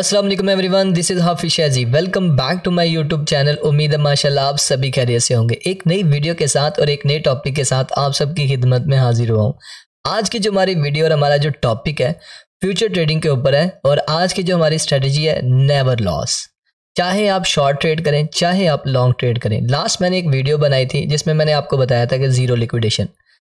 अस्सलाम वालेकुम everyone this is Hafiz Shahji welcome back to my YouTube channel उम्मीद है माशाल्लाह आप सभी खैरियत से होंगे एक नई वीडियो के साथ और एक नए टॉपिक के साथ आप सबकी खिदमत में हाजिर हुआ हूँ आज की जो हमारी वीडियो और हमारा जो टॉपिक है फ्यूचर ट्रेडिंग के ऊपर है और आज की जो हमारी स्ट्रेटजी है नेवर लॉस चाहे आप शॉर्ट ट्रेड करें चाहे आप लॉन्ग ट्रेड करें लास्ट मैंने एक वीडियो बनाई थी जिसमें मैंने आपको बताया था कि ज़ीरो लिक्विडेशन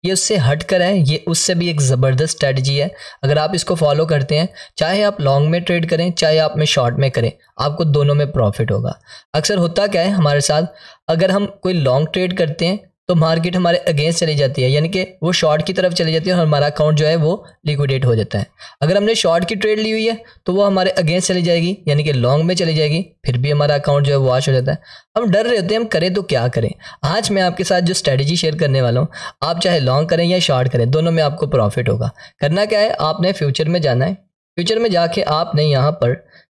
ये उससे हट कर है ये उससे भी एक ज़बरदस्त स्ट्रैटी है अगर आप इसको फॉलो करते हैं चाहे आप लॉन्ग में ट्रेड करें चाहे आप में शॉर्ट में करें आपको दोनों में प्रॉफिट होगा अक्सर होता क्या है हमारे साथ अगर हम कोई लॉन्ग ट्रेड करते हैं तो मार्केट हमारे अगेंस्ट चली जाती है यानी कि वो शॉर्ट की तरफ चली जाती है और हमारा अकाउंट जो है वो लिक्विडेट हो जाता है अगर हमने शॉर्ट की ट्रेड ली हुई है तो वो हमारे अगेंस्ट चली जाएगी यानी कि लॉन्ग में चली जाएगी फिर भी हमारा अकाउंट जो है वॉश हो जाता है हम डर रहे होते हैं हम करें तो क्या करें आज मैं आपके साथ जो स्ट्रेटेजी शेयर करने वाला हूँ आप चाहे लॉन्ग करें या शॉर्ट करें दोनों में आपको प्रॉफिट होगा करना क्या है आपने फ्यूचर में जाना है फ्यूचर में जाके आपने यहाँ पर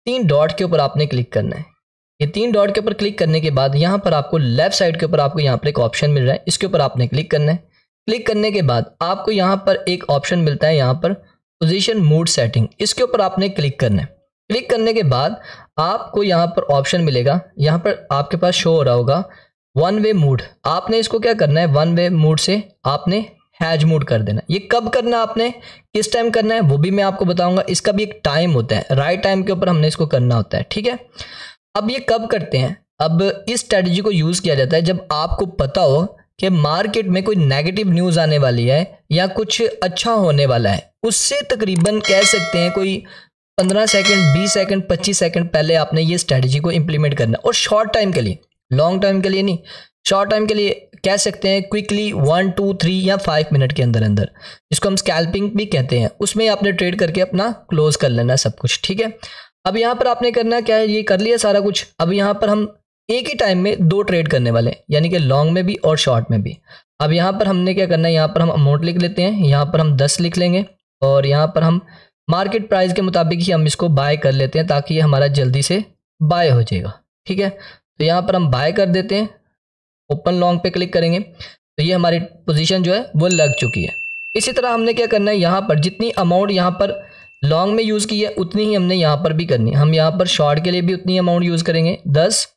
तीन डॉट के ऊपर आपने क्लिक करना है ये तीन डॉट के ऊपर क्लिक करने के बाद यहाँ पर आपको लेफ्ट साइड के ऊपर आपको यहाँ पर एक ऑप्शन मिल रहा है इसके ऊपर आपने क्लिक करना है क्लिक करने के बाद आपको यहाँ पर एक ऑप्शन मिलता है यहाँ पर पोजीशन मूड सेटिंग इसके ऊपर आपने क्लिक करना है क्लिक करने के बाद आपको यहाँ पर ऑप्शन मिलेगा यहाँ पर आपके पास शो हो रहा होगा वन वे मूड आपने इसको क्या करना है वन वे मूड से आपने हैज मूड कर देना ये कब करना आपने किस टाइम करना है वो भी मैं आपको बताऊंगा इसका भी एक टाइम होता है राइट टाइम के ऊपर हमने इसको करना होता है ठीक है अब ये कब करते हैं अब इस स्ट्रैटेजी को यूज़ किया जाता है जब आपको पता हो कि मार्केट में कोई नेगेटिव न्यूज़ आने वाली है या कुछ अच्छा होने वाला है उससे तकरीबन कह सकते हैं कोई 15 सेकंड 20 सेकंड 25 सेकंड पहले आपने ये स्ट्रेटजी को इंप्लीमेंट करना और शॉर्ट टाइम के लिए लॉन्ग टाइम के लिए नहीं शॉर्ट टाइम के लिए कह सकते हैं क्विकली वन टू थ्री या फाइव मिनट के अंदर अंदर इसको हम स्कैल्पिंग भी कहते हैं उसमें आपने ट्रेड करके अपना क्लोज कर लेना सब कुछ ठीक है अब यहाँ पर आपने करना क्या है ये कर लिया सारा कुछ अब यहाँ पर हम एक ही टाइम में दो ट्रेड करने वाले हैं यानी कि लॉन्ग में भी और शॉर्ट में भी अब यहाँ पर हमने क्या करना है यहाँ पर हम अमाउंट लिख लेते हैं यहाँ पर हम दस लिख लेंगे और यहाँ पर हम मार्केट प्राइस के मुताबिक ही हम इसको बाय कर लेते हैं ताकि ये हमारा जल्दी से बाय हो जाएगा ठीक है तो यहाँ पर हम बाय कर देते हैं ओपन लॉन्ग पे क्लिक करेंगे तो ये हमारी पोजीशन जो है वो लग चुकी है इसी तरह हमने क्या करना है यहाँ पर जितनी अमाउंट यहाँ पर लॉन्ग में यूज़ की है उतनी ही हमने यहाँ पर भी करनी है हम यहाँ पर शॉर्ट के लिए भी उतनी अमाउंट यूज़ करेंगे दस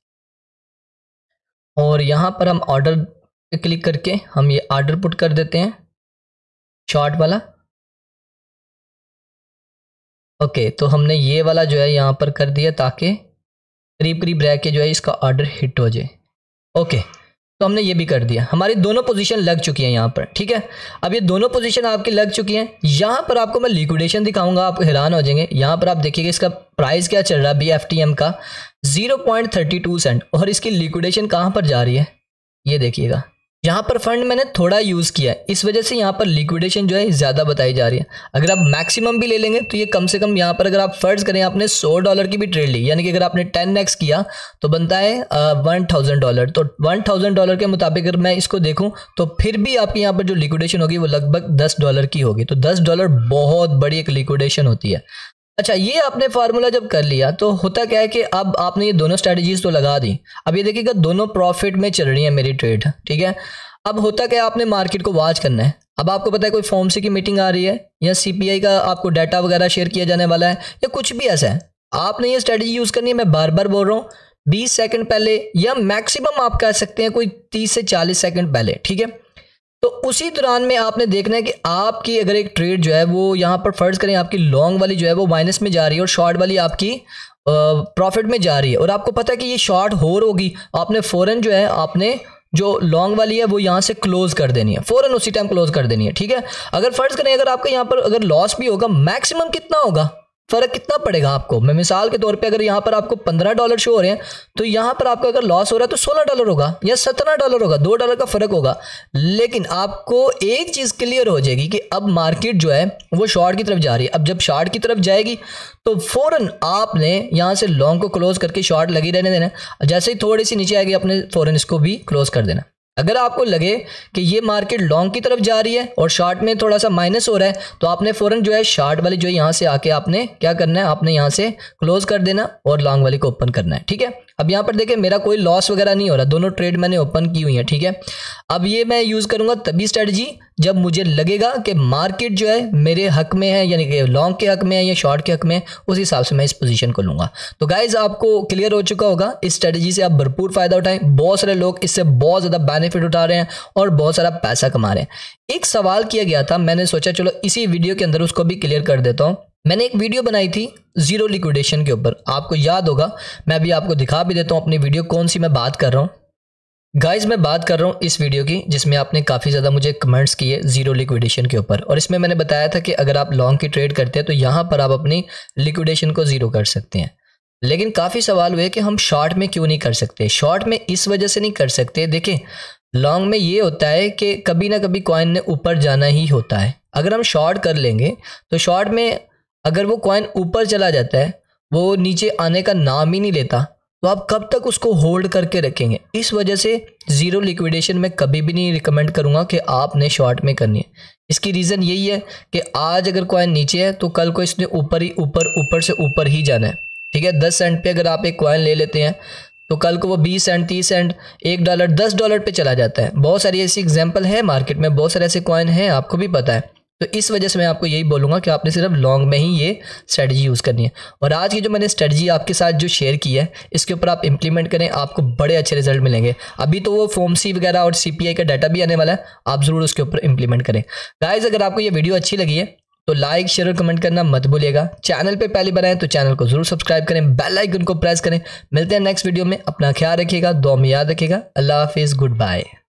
और यहाँ पर हम ऑर्डर क्लिक करके हम ये ऑर्डर पुट कर देते हैं शॉर्ट वाला ओके तो हमने ये वाला जो है यहाँ पर कर दिया ताकि करीब करीब रह के जो है इसका ऑर्डर हिट हो जाए ओके तो हमने ये भी कर दिया हमारी दोनों पोजीशन लग चुकी हैं यहाँ पर ठीक है अब ये दोनों पोजीशन आपकी लग चुकी हैं यहाँ पर आपको मैं लिक्विडेशन दिखाऊंगा आप हैरान हो जाएंगे यहाँ पर आप देखिएगा इसका प्राइस क्या चल रहा है बी एफ टी एम का zero point thirty two cent और इसकी लिक्विडेशन कहाँ पर जा रही है ये देखिएगा यहाँ पर फंड मैंने थोड़ा यूज़ किया है इस वजह से यहाँ पर लिक्विडेशन जो है ज़्यादा बताई जा रही है अगर आप मैक्सिमम भी ले लेंगे तो ये कम से कम यहाँ पर अगर आप फर्ज करें आपने सो डॉलर की भी ट्रेड ली यानी कि अगर आपने टेन एक्स किया तो बनता है वन थाउजेंड डॉलर तो वन थाउजेंड डॉलर के मुताबिक अगर मैं इसको देखूँ तो फिर भी आपके यहाँ पर जो लिक्विडेशन होगी वो लगभग दस डॉलर की होगी तो दस डॉलर बहुत बड़ी एक लिक्विडेशन होती है अच्छा ये आपने फार्मूला जब कर लिया तो होता क्या है कि अब आपने ये दोनों स्ट्रेटजीज तो लगा दी अब ये देखिएगा दोनों प्रॉफिट में चल रही है मेरी ट्रेड ठीक है अब होता क्या है आपने मार्केट को वॉच करना है अब आपको पता है कोई फॉर्म सी की मीटिंग आ रही है या सीपीआई का आपको डाटा वगैरह शेयर किया जाने वाला है या कुछ भी ऐसा है आपने ये स्ट्रेटजी यूज़ करनी है मैं बार बार बोल रहा हूँ बीस सेकेंड पहले या मैक्सिमम आप कह सकते हैं कोई तीस से चालीस सेकेंड पहले ठीक है तो उसी दौरान में आपने देखना है कि आपकी अगर एक ट्रेड जो है वो यहाँ पर फ़र्ज़ करें आपकी लॉन्ग वाली जो है वो माइनस में जा रही है और शॉर्ट वाली आपकी प्रॉफिट में जा रही है और आपको पता है कि ये शॉर्ट हो होगी आपने फ़ौरन जो है आपने जो लॉन्ग वाली है वो यहाँ से क्लोज़ कर देनी है फ़ौरन उसी टाइम क्लोज़ कर देनी है ठीक है अगर फ़र्ज़ करें अगर आपका यहाँ पर अगर लॉस भी होगा मैक्सिमम कितना होगा फ़र्क कितना पड़ेगा आपको मैं मिसाल के तौर पे अगर यहाँ पर आपको पंद्रह डॉलर शो हो रहे हैं तो यहाँ पर आपका अगर लॉस हो रहा है तो सोलह डॉलर होगा या सत्रह डॉलर होगा दो डॉलर का फ़र्क होगा लेकिन आपको एक चीज़ क्लियर हो जाएगी कि अब मार्केट जो है वो शॉर्ट की तरफ जा रही है अब जब शॉर्ट की तरफ जाएगी तो फ़ौरन आपने यहाँ से लॉन्ग को क्लोज़ करके शॉर्ट लगी रहने देना जैसे ही थोड़ी सी नीचे आएगी आपने फ़ौरन इसको भी क्लोज़ कर देना अगर आपको लगे कि ये मार्केट लॉन्ग की तरफ जा रही है और शार्ट में थोड़ा सा माइनस हो रहा है तो आपने फ़ौरन जो है शार्ट वाली जो यहाँ से आके आपने क्या करना है आपने यहाँ से क्लोज़ कर देना और लॉन्ग वाली को ओपन करना है ठीक है अब यहाँ पर देखें मेरा कोई लॉस वगैरह नहीं हो रहा दोनों ट्रेड मैंने ओपन की हुई है ठीक है अब ये मैं यूज़ करूँगा तभी स्ट्रेटजी जब मुझे लगेगा कि मार्केट जो है मेरे हक में है यानी कि लॉन्ग के हक में है या शॉर्ट के हक में है उस हिसाब से मैं इस पोजीशन को लूँगा तो गाइज़ आपको क्लियर हो चुका होगा इस स्ट्रेटजी से आप भरपूर फ़ायदा उठाएं बहुत सारे लोग इससे बहुत ज़्यादा बेनिफिट उठा रहे हैं और बहुत सारा पैसा कमा रहे हैं एक सवाल किया गया था मैंने सोचा चलो इसी वीडियो के अंदर उसको भी क्लियर कर देता हूँ मैंने एक वीडियो बनाई थी ज़ीरो लिक्विडेशन के ऊपर आपको याद होगा मैं अभी आपको दिखा भी देता हूँ अपनी वीडियो कौन सी मैं बात कर रहा हूँ गाइज मैं बात कर रहा हूँ इस वीडियो की जिसमें आपने काफ़ी ज़्यादा मुझे कमेंट्स किए ज़ीरो लिक्विडेशन के ऊपर और इसमें मैंने बताया था कि अगर आप लॉन्ग की ट्रेड करते हैं तो यहाँ पर आप अपनी लिक्विडेशन को ज़ीरो कर सकते हैं लेकिन काफ़ी सवाल हुए कि हम शॉर्ट में क्यों नहीं कर सकते शॉर्ट में इस वजह से नहीं कर सकते देखें लॉन्ग में ये होता है कि कभी ना कभी कॉइन ने ऊपर जाना ही होता है अगर हम शॉर्ट कर लेंगे तो शॉर्ट में अगर वो कॉइन ऊपर चला जाता है वो नीचे आने का नाम ही नहीं लेता तो आप कब तक उसको होल्ड करके रखेंगे इस वजह से ज़ीरो लिक्विडेशन में कभी भी नहीं रिकमेंड करूँगा कि आपने शॉर्ट में करनी है इसकी रीज़न यही है कि आज अगर कॉइन नीचे है तो कल को इसने ऊपर ही ऊपर ऊपर से ऊपर ही जाना है ठीक है दस सेंट पे अगर आप एक कॉइन ले लेते हैं तो कल को वो बीस सेंट तीस सेंट एक डॉलर दस डॉलर पे चला जाता है बहुत सारी ऐसी एग्जाम्पल है मार्केट में बहुत सारे ऐसे कॉइन हैं आपको भी पता है तो इस वजह से मैं आपको यही बोलूँगा कि आपने सिर्फ लॉन्ग में ही ये स्ट्रेटजी यूज़ करनी है और आज की जो मैंने स्ट्रेटजी आपके साथ जो शेयर की है इसके ऊपर आप इंप्लीमेंट करें आपको बड़े अच्छे रिजल्ट मिलेंगे अभी तो वो फॉर्म सी वगैरह और सी का डाटा भी आने वाला है आप ज़रूर उसके ऊपर इंप्लीमेंट करें गाइज अगर आपको ये वीडियो अच्छी लगी है तो लाइक शेयर और कमेंट करना मत भूलिएगा चैनल पे पहली बार आए तो चैनल को जरूर सब्सक्राइब करें बेल आइकन को प्रेस करें मिलते हैं नेक्स्ट वीडियो में अपना ख्याल रखिएगा दो में याद रखिएगा अल्लाह हाफिज़ गुड बाय